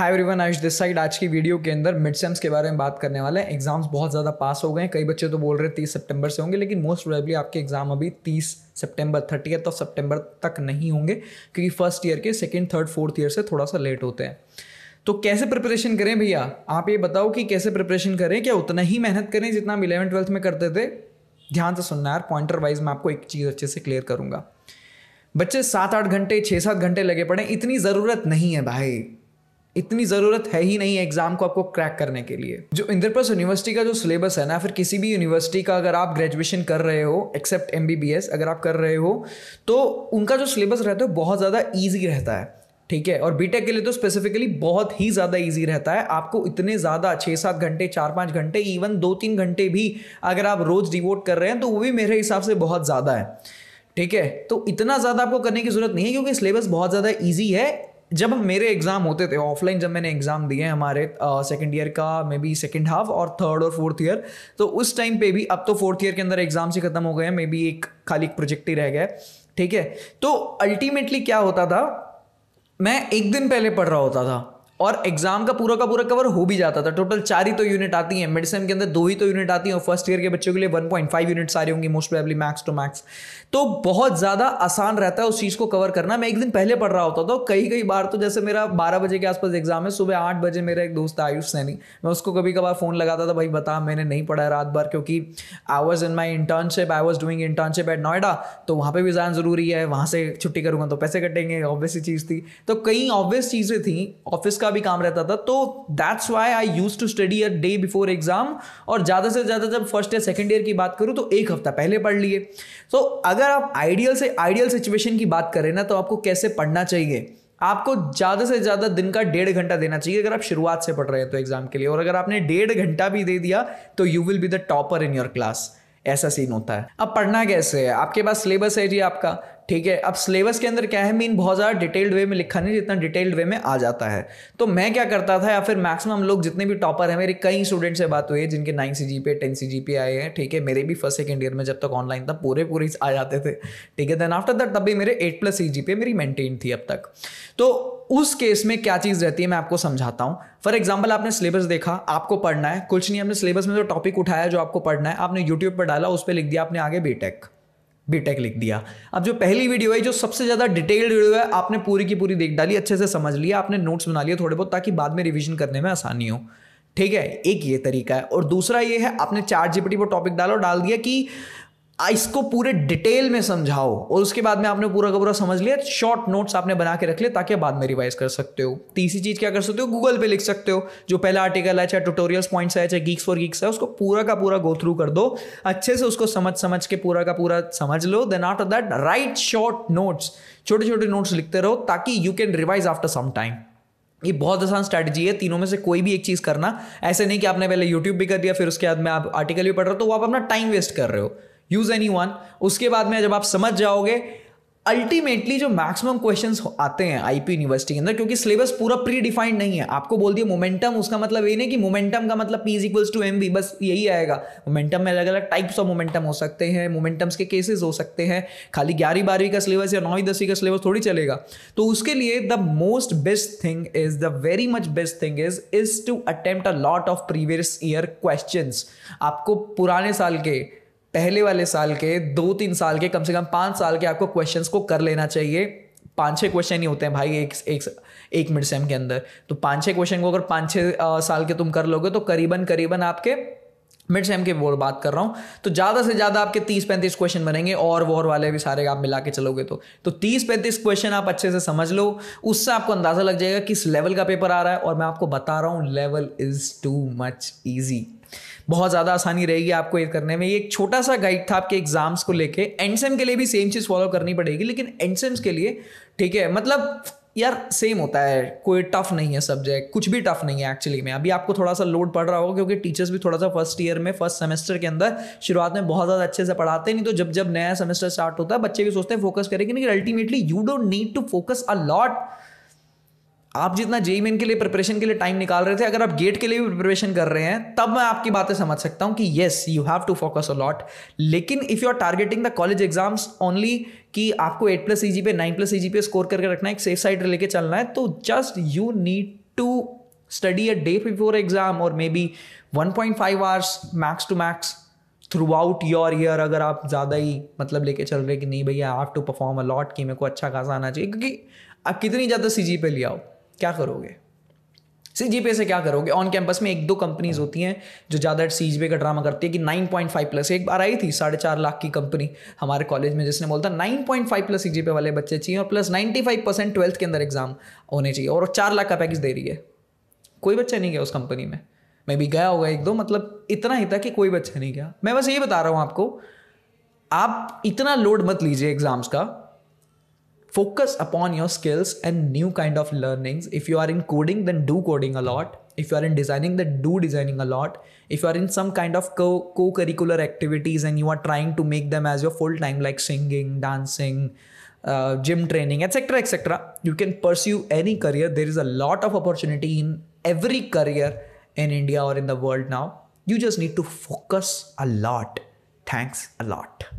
Hi everyone Ayush this side आज की video के अंदर मिड सेम्स के बारे में बात करने वाले हैं एग्जाम्स बहुत ज़्यादा पास हो गए हैं कई बच्चे तो बोल रहे हैं तीस सितंबर से होंगे लेकिन मोस्ट प्रोबेबली आपके एग्जाम अभी तीस सितंबर थर्टी ऑफ तो सितंबर तक नहीं होंगे क्योंकि फर्स्ट ईयर के सेकेंड थर्ड फोर्थ ईयर से थोड़ा सा लेट होते हैं तो कैसे प्रिपरेशन करें भैया आप ये बताओ कि कैसे प्रिपरेशन करें क्या उतना ही मेहनत करें जितना हम इलेवन ट्वेल्थ में करते थे ध्यान से सुनना यार पॉइंटर वाइज मैं आपको एक चीज़ अच्छे से क्लियर करूंगा बच्चे सात आठ घंटे छः सात घंटे लगे पड़े इतनी ज़रूरत नहीं है भाई इतनी ज़रूरत है ही नहीं एग्ज़ाम को आपको क्रैक करने के लिए जो इंद्रप्रस्थ यूनिवर्सिटी का जो सिलेबस है ना फिर किसी भी यूनिवर्सिटी का अगर आप ग्रेजुएशन कर रहे हो एक्सेप्ट एम अगर आप कर रहे हो तो उनका जो सिलेबस रहता है बहुत ज़्यादा ईजी रहता है ठीक है और बीटेक के लिए तो स्पेसिफिकली बहुत ही ज़्यादा इजी रहता है आपको इतने ज़्यादा छः सात घंटे चार पाँच घंटे इवन दो तीन घंटे भी अगर आप रोज़ डिवोट कर रहे हैं तो वो भी मेरे हिसाब से बहुत ज़्यादा है ठीक है तो इतना ज़्यादा आपको करने की ज़रूरत नहीं है क्योंकि सिलेबस बहुत ज़्यादा ईजी है जब हम मेरे एग्ज़ाम होते थे ऑफलाइन जब मैंने एग्ज़ाम दिए हमारे सेकेंड ईयर का मे बी सेकेंड हाफ और थर्ड और फोर्थ ईयर तो उस टाइम पे भी अब तो फोर्थ ईयर के अंदर एग्जाम ही खत्म हो गए हैं मे बी एक खाली एक प्रोजेक्ट ही रह गया ठीक है तो अल्टीमेटली क्या होता था मैं एक दिन पहले पढ़ रहा होता था और एग्जाम का पूरा का पूरा कवर हो भी जाता था टोटल चार ही तो यूनिट आती है मेडिसिन के अंदर दो ही तो यूनिट आती है और फर्स्ट ईयर के बच्चों के लिए 1.5 यूनिट्स आ रही होंगी most probably max to max तो बहुत ज़्यादा आसान रहता है उस चीज़ को कवर करना मैं एक दिन पहले पढ़ रहा होता था कई कई बार तो जैसे मेरा बारह बजे के आसपास एग्जाम है सुबह आठ बजे मेरा एक दोस्त आयुष सैनी मैं उसको कभी कभार फ़ोन लगाता था भाई बता मैंने नहीं पढ़ा रात भर क्योंकि I was in my internship I was doing internship at Noida तो वहाँ पर भी जाना ज़रूरी है वहाँ से छुट्टी करूँगा तो पैसे कटेंगे ऑब्वियस चीज़ थी तो कई ऑब्वियस चीज़ें थी ऑफिस का का भी काम रहता था तो that's why I use to study a day before exam और ज़्यादा से ज़्यादा जब फर्स्ट या सेकेंड ईयर की बात करूँ तो एक हफ्ता पहले पढ़ लिए तो so, अगर आप आइडियल से आइडियल सिचुएशन की बात करें ना तो आपको कैसे पढ़ना चाहिए आपको ज़्यादा से ज़्यादा दिन का डेढ़ घंटा देना चाहिए अगर आप शुरुआत से पढ़ रहे हैं तो एग्जाम के लिए और अगर आपने डेढ़ घंटा भी दे दिया तो you will be the topper in your class ऐसा सीन होता है अब पढ़ना कैसे है आपके पास सिलेबस है जी आपका ठीक है अब सिलेबस के अंदर क्या है मीन बहुत ज़्यादा डिटेल्ड वे में लिखा नहीं जितना डिटेल्ड वे में आ जाता है तो मैं क्या करता था या फिर मैक्सिमम लोग जितने भी टॉपर हैं मेरे कई स्टूडेंट से बात हुई है जिनके नाइन सी जी पे टेन सी जी पे आए हैं ठीक है मेरे भी फर्स्ट सेकेंड ईयर में जब तक ऑनलाइन था पूरे पूरे आ जाते थे ठीक है देन आफ्टर दैट तब भी मेरे एट प्लस सी जी पे मेरी मेनटेन थी अब तक तो उस केस में क्या चीज़ रहती है मैं आपको समझाता हूँ फॉर एग्जाम्पल आपने सिलेबस देखा आपको पढ़ना है कुछ नहीं आपने सिलेबस में जो तो टॉपिक उठाया जो आपको पढ़ना है आपने यूट्यूब पर डाला उस पर लिख दिया आपने आगे बीटेक बीटेक लिख दिया अब जो पहली वीडियो है जो सबसे ज़्यादा डिटेल्ड वीडियो है आपने पूरी की पूरी देख डाली अच्छे से समझ लिया आपने नोट्स बना लिए थोड़े बहुत ताकि बाद में रिविजन करने में आसानी हो ठीक है एक ये तरीका है और दूसरा ये है आपने चार जीपीटी पर टॉपिक डालो डाल दिया कि इसको पूरे डिटेल में समझाओ और उसके बाद में आपने पूरा का पूरा समझ लिया शॉर्ट नोट्स आपने बना के रख लिया ताकि बाद में रिवाइज कर सकते हो तीसरी चीज़ क्या कर सकते हो गूगल पे लिख सकते हो जो पहला आर्टिकल है चाहे ट्यूटोरियल्स पॉइंट्स है चाहे गीक्स फॉर गीक्स है उसको पूरा का पूरा गो थ्रू कर दो अच्छे से उसको समझ समझ के पूरा का पूरा समझ लो then after that write short notes छोटे छोटे नोट्स लिखते रहो ताकि you can revise after some time ये बहुत आसान स्ट्रैटेजी है तीनों में से कोई भी एक चीज़ करना ऐसे नहीं कि आपने पहले यूट्यूब भी कर दिया फिर उसके बाद में आप आर्टिकल भी पढ़ रहे हो तो वो आप अपना टाइम वेस्ट कर रहे हो यूज एनी वन उसके बाद में जब आप समझ जाओगे अल्टीमेटली जो मैक्सिमम क्वेश्चंस आते हैं आईपी यूनिवर्सिटी के अंदर क्योंकि सिलेबस पूरा प्री डिफाइंड नहीं है आपको बोल दिया मोमेंटम उसका मतलब ये नहीं कि मोमेंटम का मतलब p is equals to m बस यही आएगा मोमेंटम में अलग अलग टाइप्स ऑफ मोमेंटम हो सकते हैं मोमेंटम्स के केसेस हो सकते हैं खाली ग्यारहवीं बारहवीं का सिलेबस या नौवीं दसवीं का सिलेबस थोड़ी चलेगा तो उसके लिए the most best thing is the very much best thing is is to attempt a lot of previous year question आपको पुराने साल के पहले वाले साल के दो तीन साल के कम से कम पाँच साल के आपको क्वेश्चंस को कर लेना चाहिए पाँच छः क्वेश्चन ही होते हैं भाई एक एक एक मिड सेम के अंदर तो पाँच छः क्वेश्चन को अगर पाँच छः साल के तुम कर लोगे तो करीबन करीबन आपके मिड सेम के बोर्ड बात कर रहा हूँ तो ज़्यादा से ज़्यादा आपके तीस पैंतीस क्वेश्चन बनेंगे और वॉर वाले भी सारे आप मिला के चलोगे तो तो तीस पैंतीस क्वेश्चन आप अच्छे से समझ लो उससे आपको अंदाज़ा लग जाएगा किस लेवल का पेपर आ रहा है और मैं आपको बता रहा हूँ level is too much easy बहुत ज़्यादा आसानी रहेगी आपको ये करने में ये एक छोटा सा गाइड था आपके एग्जाम्स को लेके एनसेम के लिए भी सेम चीज़ फॉलो करनी पड़ेगी लेकिन एनसेम्स के लिए ठीक है मतलब यार सेम होता है कोई टफ नहीं है सब्जेक्ट कुछ भी टफ नहीं है एक्चुअली में अभी आपको थोड़ा सा लोड पड़ रहा होगा क्योंकि टीचर्स भी थोड़ा सा फर्स्ट ईयर में फर्स्ट सेमेस्टर के अंदर शुरुआत में बहुत ज़्यादा अच्छे से पढ़ाते नहीं तो जब जब नया सेमेस्टर स्टार्ट होता है बच्चे भी सोचते हैं फोकस करेंगे लेकिन ultimately you don't need to focus a lot आप जितना जेई मेन के लिए प्रिपरेशन के लिए टाइम निकाल रहे थे अगर आप गेट के लिए भी प्रिपरेशन कर रहे हैं तब मैं आपकी बातें समझ सकता हूं कि yes you have to focus a lot लेकिन if you are targeting the college exams only कि आपको एट प्लस ई जी पे नाइन प्लस ई जी पे स्कोर करके रखना है एक सेफ साइड लेके चलना है तो just you need to study a day before exam और maybe one point five hours max to max throughout your year अगर आप ज़्यादा ही मतलब लेके चल रहे कि नहीं भैया I have to perform a lot कि मेरे को अच्छा खासा आना चाहिए क्योंकि आप कितनी ज़्यादा सी जी पे ले आओ क्या करोगे सी जीपे से क्या करोगे ऑन कैंपस में एक दो कंपनीज हाँ। होती हैं जो ज़्यादा सी का ड्रामा करती है कि 9.5 प्लस एक बार आई थी साढ़े चार लाख की कंपनी हमारे कॉलेज में जिसने बोलता 9.5 प्लस सी वाले बच्चे चाहिए और प्लस 95 परसेंट ट्वेल्थ के अंदर एग्जाम होने चाहिए और चार लाख का पैकेज दे रही है कोई बच्चा नहीं गया उस कंपनी में मैं भी गया होगा एक दो मतलब इतना ही था कि कोई बच्चा नहीं गया मैं बस ये बता रहा हूँ आपको आप इतना लोड मत लीजिए एग्जाम्स का focus upon your skills and new kind of learnings if you are in coding then do coding a lot if you are in designing then do designing a lot if you are in some kind of co- co-curricular activities and you are trying to make them as your full time like singing dancing uh, gym training etc etc you can pursue any career there is a lot of opportunity in every career in india or in the world now you just need to focus a lot thanks a lot